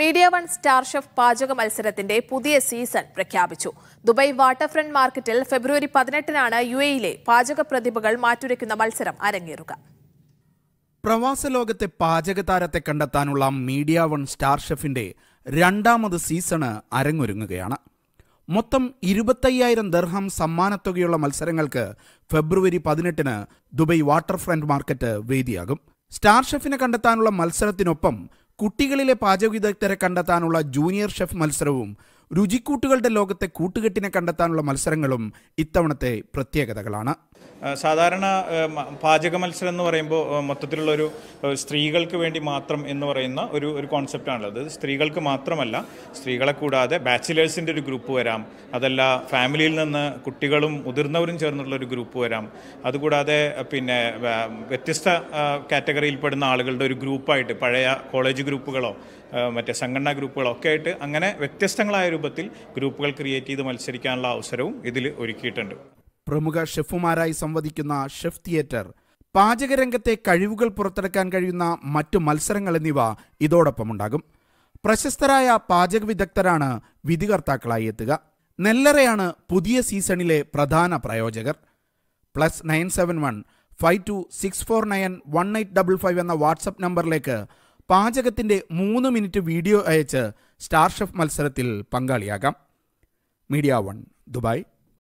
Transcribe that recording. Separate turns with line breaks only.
media one star chef പാചക മത്സരത്തിന്റെ പുതിയ സീസൺ പ്രഖ്യാപിച്ചു ദുബൈ വാട്ടർ ഫ്രണ്ട് മാർക്കറ്റിൽ ഫെബ്രുവരി പതിനെട്ടിനാണ് യു എയിലെ പാചക പ്രതിഭകൾ മാറ്റുരയ്ക്കുന്ന മത്സരം അരങ്ങേറുക
പ്രവാസ ലോകത്തെ പാചക താരത്തെ കണ്ടെത്താനുള്ള മീഡിയ വൺ സ്റ്റാർ ഷെഫിന്റെ രണ്ടാമത് സീസണ് അരങ്ങൊരുങ്ങുകയാണ് മൊത്തം ഇരുപത്തയ്യായിരം ദർഹം സമ്മാനത്തുകയുള്ള മത്സരങ്ങൾക്ക് ഫെബ്രുവരി പതിനെട്ടിന് ദുബൈ വാട്ടർ ഫ്രണ്ട് മാർക്കറ്റ് വേദിയാകും സ്റ്റാർ ഷെഫിനെ കണ്ടെത്താനുള്ള മത്സരത്തിനൊപ്പം കുട്ടികളിലെ പാചക വിദഗ്ധരെ കണ്ടെത്താനുള്ള ജൂനിയർ ഷെഫ് മത്സരവും രുചിക്കൂട്ടുകളുടെ ലോകത്തെ കൂട്ടുകെട്ടിനെ കണ്ടെത്താനുള്ള മത്സരങ്ങളും ഇത്തവണത്തെ പ്രത്യേകതകളാണ്
സാധാരണ പാചക മത്സരം എന്ന് പറയുമ്പോൾ മൊത്തത്തിലുള്ളൊരു സ്ത്രീകൾക്ക് വേണ്ടി മാത്രം എന്ന് പറയുന്ന ഒരു ഒരു കോൺസെപ്റ്റാണുള്ളത് സ്ത്രീകൾക്ക് മാത്രമല്ല സ്ത്രീകളെ കൂടാതെ ബാച്ചിലേഴ്സിൻ്റെ ഒരു ഗ്രൂപ്പ് വരാം അതല്ല ഫാമിലിയിൽ നിന്ന് കുട്ടികളും മുതിർന്നവരും ചേർന്നുള്ള ഒരു ഗ്രൂപ്പ് വരാം അതുകൂടാതെ പിന്നെ വ്യത്യസ്ത കാറ്റഗറിയിൽപ്പെടുന്ന ആളുകളുടെ ഒരു ഗ്രൂപ്പായിട്ട് പഴയ കോളേജ് ഗ്രൂപ്പുകളോ മറ്റേ സംഘടനാ ഗ്രൂപ്പുകളോ ഒക്കെ ആയിട്ട് അങ്ങനെ വ്യത്യസ്തങ്ങളായ രൂപത്തിൽ ഗ്രൂപ്പുകൾ ക്രിയേറ്റ് ചെയ്ത് മത്സരിക്കാനുള്ള അവസരവും ഇതിൽ ഒരുക്കിയിട്ടുണ്ട്
പ്രമുഖ ഷെഫുമാരായി സംവദിക്കുന്ന ഷെഫ് തിയേറ്റർ പാചകരംഗത്തെ കഴിവുകൾ പുറത്തെടുക്കാൻ കഴിയുന്ന മറ്റു മത്സരങ്ങൾ എന്നിവ ഇതോടൊപ്പം ഉണ്ടാകും പ്രശസ്തരായ പാചക വിദഗ്ധരാണ് വിധികർത്താക്കളായി എത്തുക നെല്ലറയാണ് പുതിയ സീസണിലെ പ്രധാന പ്രയോജകർ plus nine seven one five two six four nine one eight double five എന്ന വാട്സപ്പ് നമ്പറിലേക്ക് പാചകത്തിൻ്റെ മൂന്ന് മിനിറ്റ് വീഡിയോ അയച്ച് സ്റ്റാർ ഷെഫ് മത്സരത്തിൽ പങ്കാളിയാകാം മീഡിയ വൺ ദുബായ്